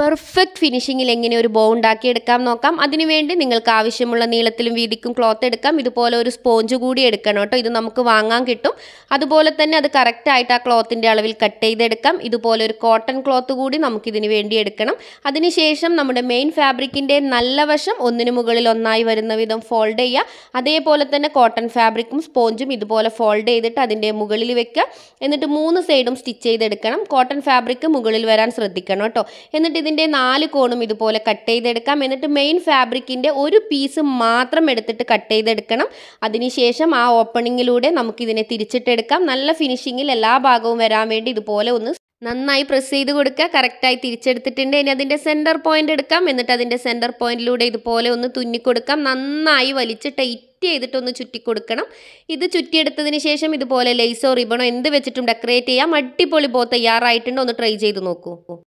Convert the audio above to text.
perfect ഫിനിഷിങ്ങിൽ എങ്ങനെ ഒരു ബോ ഉണ്ടാക്കിയെടുക്കാം നോക്കാം അതിനുവേണ്ടി നിങ്ങൾക്ക് ആവശ്യമുള്ള നീളത്തിലും വീതിക്കും ക്ലോത്ത് എടുക്കാം ഇതുപോലെ ഒരു സ്പോഞ്ച് കൂടി എടുക്കണം കേട്ടോ ഇത് നമുക്ക് വാങ്ങാൻ കിട്ടും അതുപോലെ തന്നെ അത് കറക്റ്റായിട്ട് ആ ക്ലോത്തിൻ്റെ അളവിൽ കട്ട് ചെയ്തെടുക്കാം ഇതുപോലെ ഒരു കോട്ടൺ ക്ലോത്ത് കൂടി നമുക്കിതിന് വേണ്ടി എടുക്കണം അതിനുശേഷം നമ്മുടെ മെയിൻ ഫാബ്രിക്കിൻ്റെ നല്ല വശം ഒന്നിനു മുകളിൽ ഒന്നായി വരുന്ന വിധം ഫോൾഡ് ചെയ്യുക അതേപോലെ തന്നെ കോട്ടൺ ഫാബ്രിക്കും സ്പോഞ്ചും ഇതുപോലെ ഫോൾഡ് ചെയ്തിട്ട് അതിൻ്റെ മുകളിൽ വെക്കുക എന്നിട്ട് മൂന്ന് സൈഡും സ്റ്റിച്ച് ചെയ്തെടുക്കണം കോട്ടൺ ഫാബ്രിക്ക് മുകളിൽ വരാൻ ശ്രദ്ധിക്കണം കേട്ടോ എന്നിട്ട് ഇതിൻ്റെ നാല് കോണും ഇതുപോലെ കട്ട് ചെയ്തെടുക്കാം എന്നിട്ട് മെയിൻ ഫാബ്രിക്കിൻ്റെ ഒരു പീസ് മാത്രം എടുത്തിട്ട് കട്ട് ചെയ്തെടുക്കണം അതിനുശേഷം ആ ഓപ്പണിങ്ങിലൂടെ നമുക്കിതിനെ തിരിച്ചിട്ടെടുക്കാം നല്ല ഫിനിഷിങ്ങിൽ എല്ലാ ഭാഗവും വരാൻ വേണ്ടി ഇതുപോലെ ഒന്ന് നന്നായി പ്രസ് ചെയ്ത് കൊടുക്കുക കറക്റ്റായി തിരിച്ചെടുത്തിട്ടുണ്ട് ഇനി അതിൻ്റെ സെൻറ്റർ പോയിൻ്റ് എടുക്കാം എന്നിട്ട് അതിൻ്റെ സെൻറ്റർ പോയിൻറ്റിലൂടെ ഇതുപോലെ ഒന്ന് തുന്നിക്കൊടുക്കാം നന്നായി വലിച്ച് ടൈറ്റ് ചെയ്തിട്ടൊന്ന് ചുറ്റിക്കൊടുക്കണം ഇത് ചുറ്റിയെടുത്തതിന് ശേഷം ഇതുപോലെ ലേസോ റിബണോ എന്ത് വെച്ചിട്ടും ഡെക്കറേറ്റ് ചെയ്യാം അടിപൊളി പോ തയ്യാറായിട്ടുണ്ട് ഒന്ന് ട്രൈ ചെയ്ത് നോക്കൂ